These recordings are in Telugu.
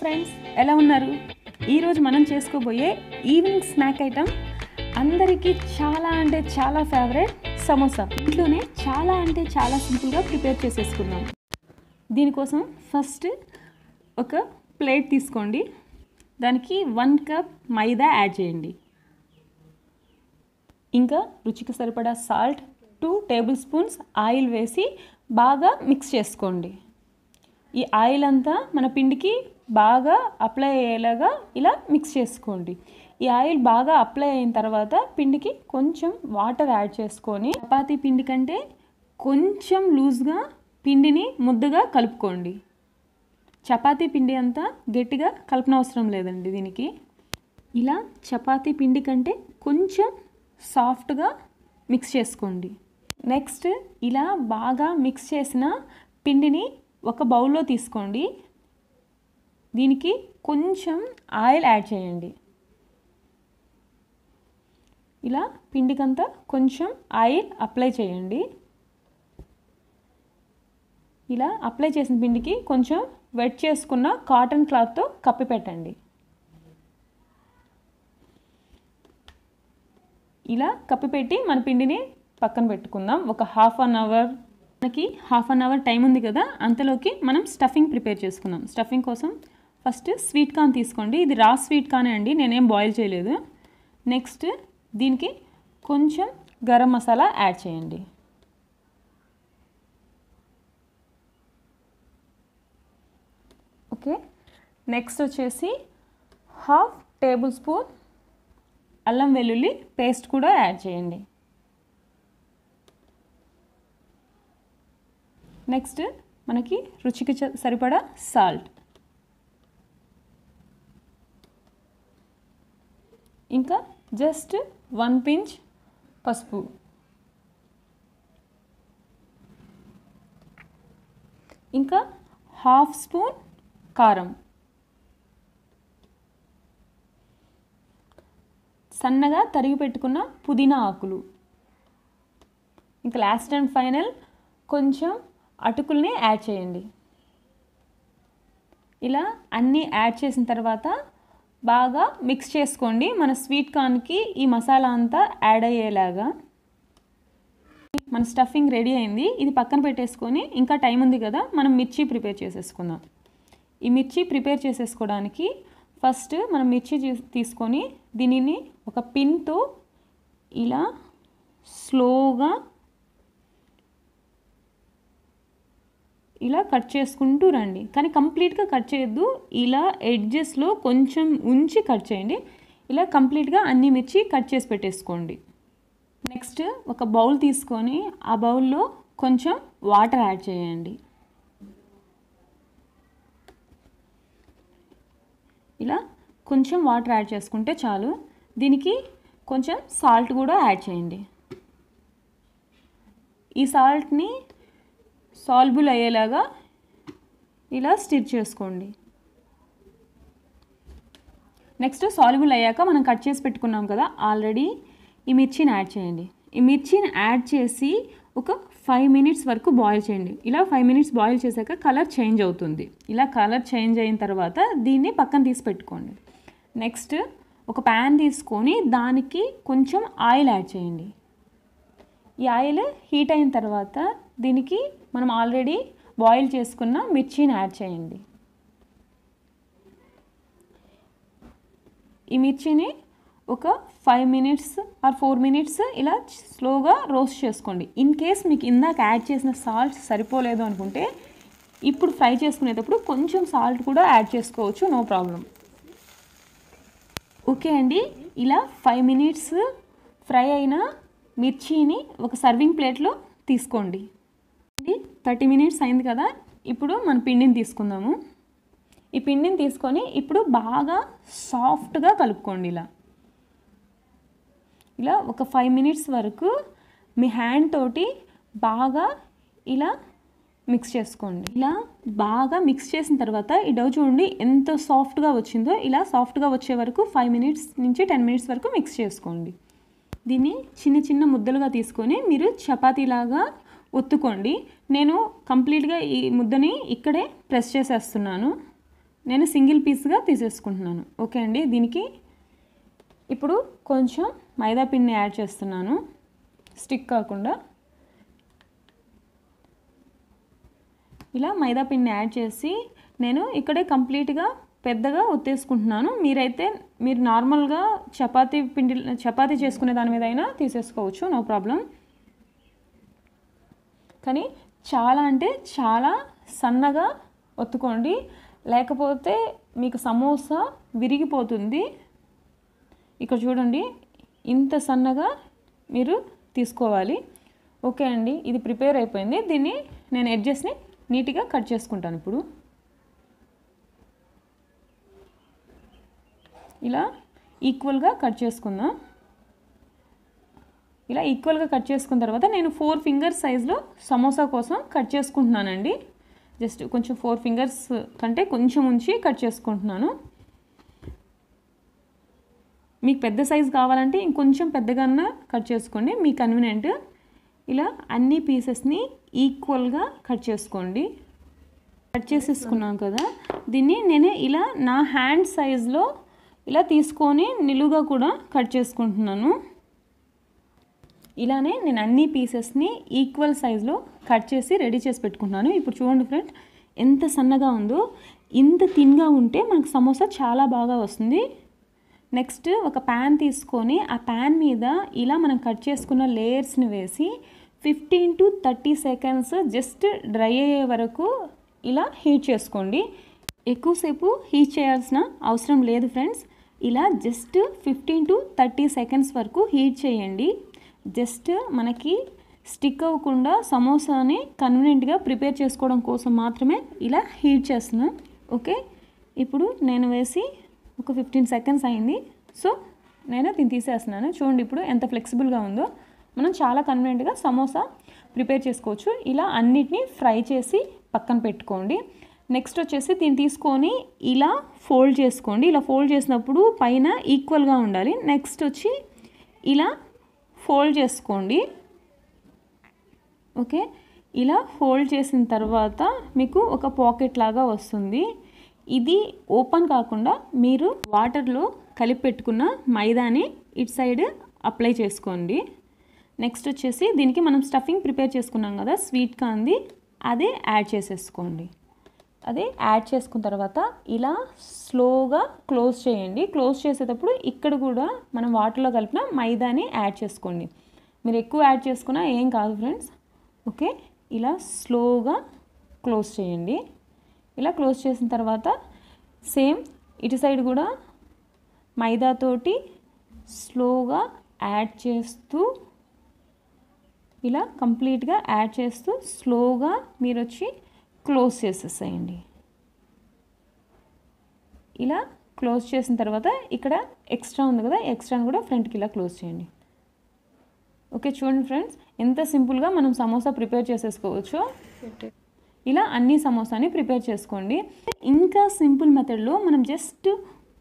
ఫ్రెండ్స్ ఎలా ఉన్నారు ఈరోజు మనం చేసుకోబోయే ఈవినింగ్ స్నాక్ ఐటమ్ అందరికీ చాలా అంటే చాలా ఫేవరెట్ సమోసా ఇంట్లోనే చాలా అంటే చాలా సింపుల్గా ప్రిపేర్ చేసేసుకున్నాం దీనికోసం ఫస్ట్ ఒక ప్లేట్ తీసుకోండి దానికి వన్ కప్ మైదా యాడ్ చేయండి ఇంకా రుచికి సరిపడా salt two tablespoons oil వేసి బాగా మిక్స్ చేసుకోండి ఈ ఆయిల్ అంతా మన పిండికి బాగా అప్లై అయ్యేలాగా ఇలా మిక్స్ చేసుకోండి ఈ ఆయిల్ బాగా అప్లై అయిన తర్వాత పిండికి కొంచెం వాటర్ యాడ్ చేసుకొని చపాతీ పిండి కంటే కొంచెం లూజ్గా పిండిని ముద్దగా కలుపుకోండి చపాతీ పిండి అంతా గట్టిగా కలపనవసరం లేదండి దీనికి ఇలా చపాతీ పిండి కంటే కొంచెం సాఫ్ట్గా మిక్స్ చేసుకోండి నెక్స్ట్ ఇలా బాగా మిక్స్ చేసిన పిండిని ఒక బౌల్లో తీసుకోండి దీనికి కొంచెం ఆయిల్ యాడ్ చేయండి ఇలా పిండికంతా కొంచెం ఆయిల్ అప్లై చేయండి ఇలా అప్లై చేసిన పిండికి కొంచెం వెట్ చేసుకున్న కాటన్ క్లాత్తో కప్పి పెట్టండి ఇలా కప్పిపెట్టి మన పిండిని పక్కన పెట్టుకుందాం ఒక హాఫ్ అన్ అవర్ మనకి హాఫ్ అన్ అవర్ టైం ఉంది కదా అంతలోకి మనం స్టఫింగ్ ప్రిపేర్ చేసుకుందాం స్టఫింగ్ కోసం ఫస్ట్ స్వీట్ కార్న్ తీసుకోండి ఇది రా స్వీట్ కార్నే అండి నేనేం బాయిల్ చేయలేదు నెక్స్ట్ దీనికి కొంచెం గరం మసాలా యాడ్ చేయండి ఓకే నెక్స్ట్ వచ్చేసి హాఫ్ టేబుల్ స్పూన్ అల్లం వెల్లుల్లి పేస్ట్ కూడా యాడ్ చేయండి నెక్స్ట్ మనకి రుచికి సరిపడా సాల్ట్ ఇంకా జస్ట్ వన్ పించ్ పసుపు ఇంకా హాఫ్ స్పూన్ కారం సన్నగా తరిగి పెట్టుకున్న పుదీనా ఆకులు ఇంకా లాస్ట్ అండ్ ఫైనల్ కొంచెం అటుకుల్ని యాడ్ చేయండి ఇలా అన్నీ యాడ్ చేసిన తర్వాత బాగా మిక్స్ చేసుకోండి మన స్వీట్ కార్న్కి ఈ మసాలా అంతా యాడ్ అయ్యేలాగా మన స్టఫింగ్ రెడీ అయింది ఇది పక్కన పెట్టేసుకొని ఇంకా టైం ఉంది కదా మనం మిర్చి ప్రిపేర్ చేసేసుకుందాం ఈ మిర్చి ప్రిపేర్ చేసేసుకోవడానికి ఫస్ట్ మనం మిర్చి తీసుకొని దీనిని ఒక పిన్తో ఇలా స్లోగా ఇలా కట్ చేసుకుంటూ రండి కానీ కంప్లీట్గా కట్ చేయొద్దు ఇలా ఎడ్జెస్లో కొంచెం ఉంచి కట్ చేయండి ఇలా కంప్లీట్గా అన్ని మిర్చి కట్ చేసి పెట్టేసుకోండి నెక్స్ట్ ఒక బౌల్ తీసుకొని ఆ బౌల్లో కొంచెం వాటర్ యాడ్ చేయండి ఇలా కొంచెం వాటర్ యాడ్ చేసుకుంటే చాలు దీనికి కొంచెం సాల్ట్ కూడా యాడ్ చేయండి ఈ సాల్ట్ని సాల్బుల్ అయ్యేలాగా ఇలా స్టిర్ చేసుకోండి నెక్స్ట్ సాల్బుల్ అయ్యాక మనం కట్ చేసి పెట్టుకున్నాం కదా ఆల్రెడీ ఈ మిర్చిని యాడ్ చేయండి ఈ మిర్చిని యాడ్ చేసి ఒక ఫైవ్ మినిట్స్ వరకు బాయిల్ చేయండి ఇలా ఫైవ్ మినిట్స్ బాయిల్ చేశాక కలర్ చేంజ్ అవుతుంది ఇలా కలర్ చేంజ్ అయిన తర్వాత దీన్ని పక్కన తీసి పెట్టుకోండి నెక్స్ట్ ఒక ప్యాన్ తీసుకొని దానికి కొంచెం ఆయిల్ యాడ్ చేయండి ఈ ఆయిల్ హీట్ అయిన తర్వాత దీనికి మనం ఆల్రెడీ బాయిల్ చేసుకున్న మిర్చిని యాడ్ చేయండి ఈ మిర్చిని ఒక five minutes or four minutes ఇలా స్లోగా రోస్ట్ చేసుకోండి ఇన్ కేస్ మీకు ఇందాక యాడ్ చేసిన సాల్ట్ సరిపోలేదు అనుకుంటే ఇప్పుడు ఫ్రై చేసుకునేటప్పుడు కొంచెం సాల్ట్ కూడా యాడ్ చేసుకోవచ్చు నో ప్రాబ్లం ఓకే అండి ఇలా ఫైవ్ మినిట్స్ ఫ్రై అయిన మిర్చిని ఒక సర్వింగ్ ప్లేట్లో తీసుకోండి థర్టీ మినిట్స్ అయింది కదా ఇప్పుడు మన పిండిని తీసుకుందాము ఈ పిండిని తీసుకొని ఇప్పుడు బాగా సాఫ్ట్గా కలుపుకోండి ఇలా ఇలా ఒక ఫైవ్ మినిట్స్ వరకు మీ హ్యాండ్ తోటి బాగా ఇలా మిక్స్ చేసుకోండి ఇలా బాగా మిక్స్ చేసిన తర్వాత ఈ డౌ చూడండి ఎంత సాఫ్ట్గా వచ్చిందో ఇలా సాఫ్ట్గా వచ్చే వరకు ఫైవ్ మినిట్స్ నుంచి టెన్ మినిట్స్ వరకు మిక్స్ చేసుకోండి దీన్ని చిన్న చిన్న ముద్దలుగా తీసుకొని మీరు చపాతీలాగా ఒత్తుకోండి నేను కంప్లీట్గా ఈ ముద్దని ఇక్కడే ప్రెస్ చేసేస్తున్నాను నేను సింగిల్ పీస్గా తీసేసుకుంటున్నాను ఓకే అండి దీనికి ఇప్పుడు కొంచెం మైదా పిండి యాడ్ చేస్తున్నాను స్టిక్ కాకుండా ఇలా మైదా పిండి యాడ్ చేసి నేను ఇక్కడే కంప్లీట్గా పెద్దగా ఒత్తేసుకుంటున్నాను మీరైతే మీరు నార్మల్గా చపాతీ పిండి చపాతీ చేసుకునే దాని మీద అయినా తీసేసుకోవచ్చు నో ప్రాబ్లం కానీ చాలా అంటే చాలా సన్నగా ఒత్తుకోండి లేకపోతే మీకు సమోసా విరిగిపోతుంది ఇక్కడ చూడండి ఇంత సన్నగా మీరు తీసుకోవాలి ఓకే అండి ఇది ప్రిపేర్ అయిపోయింది దీన్ని నేను ఎడ్జస్ట్ని నీట్గా కట్ చేసుకుంటాను ఇప్పుడు ఇలా ఈక్వల్గా కట్ చేసుకుందాం ఇలా ఈక్వల్గా కట్ చేసుకున్న తర్వాత నేను ఫోర్ ఫింగర్స్ సైజులో సమోసా కోసం కట్ చేసుకుంటున్నానండి జస్ట్ కొంచెం ఫోర్ ఫింగర్స్ కంటే కొంచెం ఉంచి కట్ చేసుకుంటున్నాను మీకు పెద్ద సైజు కావాలంటే ఇంకొంచెం పెద్దగానా కట్ చేసుకోండి మీ కన్వీనియంట్ ఇలా అన్ని పీసెస్ని ఈక్వల్గా కట్ చేసుకోండి కట్ చేసేసుకున్నాం కదా దీన్ని నేను ఇలా నా హ్యాండ్ సైజులో ఇలా తీసుకొని నిలువుగా కూడా కట్ చేసుకుంటున్నాను ఇలానే నేను అన్ని పీసెస్ని ఈక్వల్ సైజులో కట్ చేసి రెడీ చేసి పెట్టుకుంటున్నాను ఇప్పుడు చూడండి ఫ్రెండ్ ఎంత సన్నగా ఉందో ఇంత థిన్గా ఉంటే మనకు సమోసా చాలా బాగా వస్తుంది నెక్స్ట్ ఒక ప్యాన్ తీసుకొని ఆ ప్యాన్ మీద ఇలా మనం కట్ చేసుకున్న లేయర్స్ని వేసి fifteen to thirty seconds just dry అయ్యే వరకు ఇలా హీట్ చేసుకోండి ఎక్కువసేపు హీట్ చేయాల్సిన అవసరం లేదు ఫ్రెండ్స్ ఇలా just fifteen to thirty seconds వరకు హీట్ చేయండి జస్ట్ మనకి స్టిక్ అవ్వకుండా సమోసాని కన్వీనియంట్గా ప్రిపేర్ చేసుకోవడం కోసం మాత్రమే ఇలా హీట్ చేస్తున్నాను ఓకే ఇప్పుడు నేను వేసి ఒక ఫిఫ్టీన్ సెకండ్స్ అయింది సో నేను దీన్ని తీసేస్తున్నాను చూడండి ఇప్పుడు ఎంత ఫ్లెక్సిబుల్గా ఉందో మనం చాలా కన్వీనియంట్గా సమోసా ప్రిపేర్ చేసుకోవచ్చు ఇలా అన్నిటినీ ఫ్రై చేసి పక్కన పెట్టుకోండి నెక్స్ట్ వచ్చేసి దీన్ని తీసుకొని ఇలా ఫోల్డ్ చేసుకోండి ఇలా ఫోల్డ్ చేసినప్పుడు పైన ఈక్వల్గా ఉండాలి నెక్స్ట్ వచ్చి ఇలా ఫోల్డ్ చేసుకోండి ఓకే ఇలా ఫోల్డ్ చేసిన తర్వాత మీకు ఒక పాకెట్ లాగా వస్తుంది ఇది ఓపెన్ కాకుండా మీరు వాటర్లో కలిపి పెట్టుకున్న మైదాని ఇటు సైడ్ అప్లై చేసుకోండి నెక్స్ట్ వచ్చేసి దీనికి మనం స్టఫింగ్ ప్రిపేర్ చేసుకున్నాం కదా స్వీట్ కాంది అదే యాడ్ చేసేసుకోండి అది యాడ్ చేసుకున్న తర్వాత ఇలా స్లోగా క్లోజ్ చేయండి క్లోజ్ చేసేటప్పుడు ఇక్కడ కూడా మనం వాటర్లో కలిపిన మైదాని యాడ్ చేసుకోండి మీరు ఎక్కువ యాడ్ చేసుకున్నా ఏం కాదు ఫ్రెండ్స్ ఓకే ఇలా స్లోగా క్లోజ్ చేయండి ఇలా క్లోజ్ చేసిన తర్వాత సేమ్ ఇటు సైడ్ కూడా మైదాతోటి స్లోగా యాడ్ చేస్తూ ఇలా కంప్లీట్గా యాడ్ చేస్తూ స్లోగా మీరు వచ్చి క్లోజ్ చేసేసేయండి ఇలా క్లోజ్ చేసిన తర్వాత ఇక్కడ ఎక్స్ట్రా ఉంది కదా ఎక్స్ట్రాని కూడా ఫ్రంట్కి ఇలా క్లోజ్ చేయండి ఓకే చూడండి ఫ్రెండ్స్ ఎంత సింపుల్గా మనం సమోసా ప్రిపేర్ చేసేసుకోవచ్చు ఇలా అన్ని సమోసాని ప్రిపేర్ చేసుకోండి ఇంకా సింపుల్ మెథడ్లో మనం జస్ట్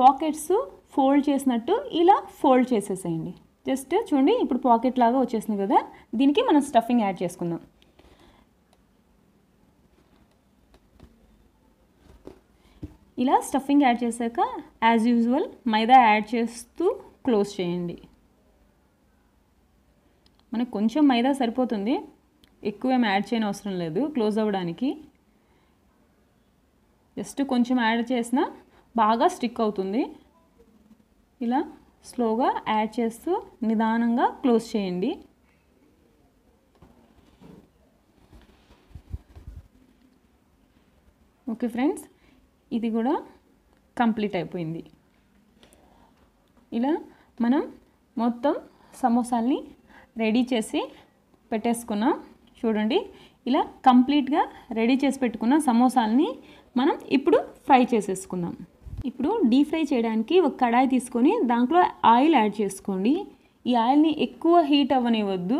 పాకెట్స్ ఫోల్డ్ చేసినట్టు ఇలా ఫోల్డ్ చేసేసేయండి జస్ట్ చూడండి ఇప్పుడు పాకెట్ లాగా వచ్చేసింది కదా దీనికి మనం స్టఫింగ్ యాడ్ చేసుకుందాం ఇలా స్టఫింగ్ యాడ్ చేశాక యాజ్ యూజువల్ మైదా యాడ్ చేస్తూ క్లోజ్ చేయండి మనకు కొంచెం మైదా సరిపోతుంది ఎక్కువ యాడ్ చేయని అవసరం లేదు క్లోజ్ అవ్వడానికి జస్ట్ కొంచెం యాడ్ చేసినా బాగా స్టిక్ అవుతుంది ఇలా స్లోగా యాడ్ చేస్తూ నిదానంగా క్లోజ్ చేయండి ఓకే ఫ్రెండ్స్ ఇది కూడా కంప్లీట్ అయిపోయింది ఇలా మనం మొత్తం సమోసాల్ని రెడీ చేసి పెట్టేసుకున్నాం చూడండి ఇలా కంప్లీట్గా రెడీ చేసి పెట్టుకున్న సమోసాలని మనం ఇప్పుడు ఫ్రై చేసేసుకుందాం ఇప్పుడు డీప్ ఫ్రై చేయడానికి ఒక కడాయి తీసుకొని దాంట్లో ఆయిల్ యాడ్ చేసుకోండి ఈ ఆయిల్ని ఎక్కువ హీట్ అవ్వనివ్వద్దు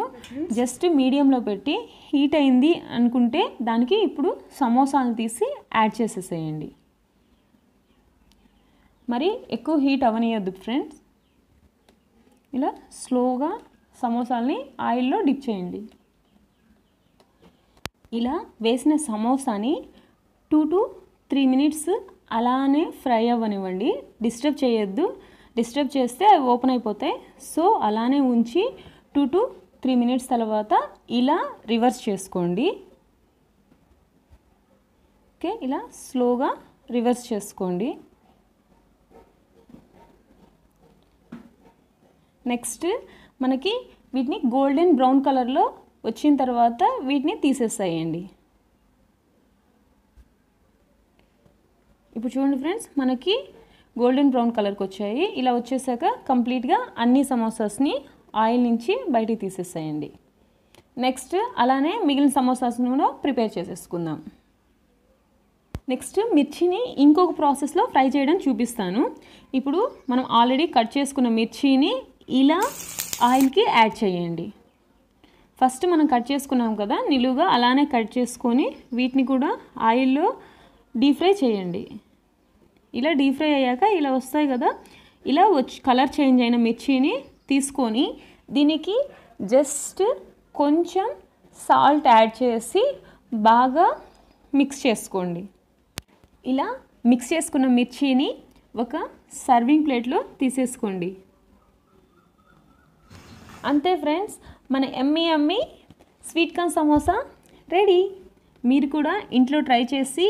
జస్ట్ మీడియంలో పెట్టి హీట్ అయింది అనుకుంటే దానికి ఇప్పుడు సమోసాలు తీసి యాడ్ చేసేసేయండి మరి ఎక్కువ హీట్ అవనీయద్దు ఫ్రెండ్స్ ఇలా స్లోగా సమోసాలని ఆయిల్లో డిప్ చేయండి ఇలా వేసిన సమోసాని టూ టు త్రీ మినిట్స్ అలానే ఫ్రై అవ్వనివ్వండి డిస్టర్బ్ చేయొద్దు డిస్టర్బ్ చేస్తే అవి ఓపెన్ అయిపోతాయి సో అలానే ఉంచి టూ టు త్రీ మినిట్స్ తర్వాత ఇలా రివర్స్ చేసుకోండి ఓకే ఇలా స్లోగా రివర్స్ చేసుకోండి నెక్స్ట్ మనకి వీటిని గోల్డెన్ బ్రౌన్ కలర్లో వచ్చిన తర్వాత వీటిని తీసేస్తాయండి ఇప్పుడు చూడండి ఫ్రెండ్స్ మనకి గోల్డెన్ బ్రౌన్ కలర్కి వచ్చాయి ఇలా వచ్చేసాక కంప్లీట్గా అన్ని సమోసాస్ని ఆయిల్ నుంచి బయటికి తీసేస్తాయండి నెక్స్ట్ అలానే మిగిలిన సమోసాస్ని కూడా ప్రిపేర్ చేసేసుకుందాం నెక్స్ట్ మిర్చిని ఇంకొక ప్రాసెస్లో ఫ్రై చేయడం చూపిస్తాను ఇప్పుడు మనం ఆల్రెడీ కట్ చేసుకున్న మిర్చిని ఇలా ఆయిల్కి యాడ్ చేయండి ఫస్ట్ మనం కట్ చేసుకున్నాం కదా నిలువుగా అలానే కట్ చేసుకొని వీటిని కూడా ఆయిల్లో డీప్ ఫ్రై చేయండి ఇలా డీప్ ఫ్రై అయ్యాక ఇలా వస్తాయి కదా ఇలా వచ్చి కలర్ చేంజ్ అయిన మిర్చిని తీసుకొని దీనికి జస్ట్ కొంచెం సాల్ట్ యాడ్ చేసి బాగా మిక్స్ చేసుకోండి ఇలా మిక్స్ చేసుకున్న మిర్చిని ఒక సర్వింగ్ ప్లేట్లో తీసేసుకోండి అంతే ఫ్రెండ్స్ మన ఎమ్మి ఎమ్మి స్వీట్ కార్న్ సమోసా రెడీ మీరు కూడా ఇంట్లో ట్రై చేసి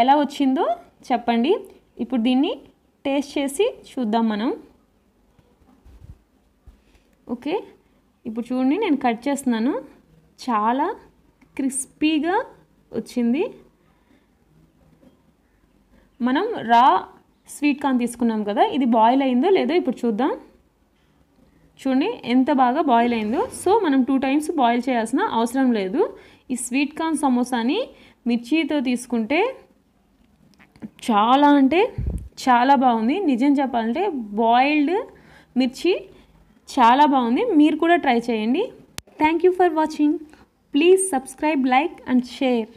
ఎలా వచ్చిందో చెప్పండి ఇప్పుడు దీన్ని టేస్ట్ చేసి చూద్దాం మనం ఓకే ఇప్పుడు చూడండి నేను కట్ చేస్తున్నాను చాలా క్రిస్పీగా వచ్చింది మనం రా స్వీట్ కార్న్ తీసుకున్నాం కదా ఇది బాయిల్ అయిందో లేదో ఇప్పుడు చూద్దాం చూడండి ఎంత బాగా బాయిల్ అయిందో సో మనం టూ టైమ్స్ బాయిల్ చేయాల్సిన అవసరం లేదు ఈ స్వీట్ కార్న్ సమోసాని మిర్చితో తీసుకుంటే చాలా అంటే చాలా బాగుంది నిజం చెప్పాలంటే బాయిల్డ్ మిర్చి చాలా బాగుంది మీరు కూడా ట్రై చేయండి thank you for watching please subscribe like and share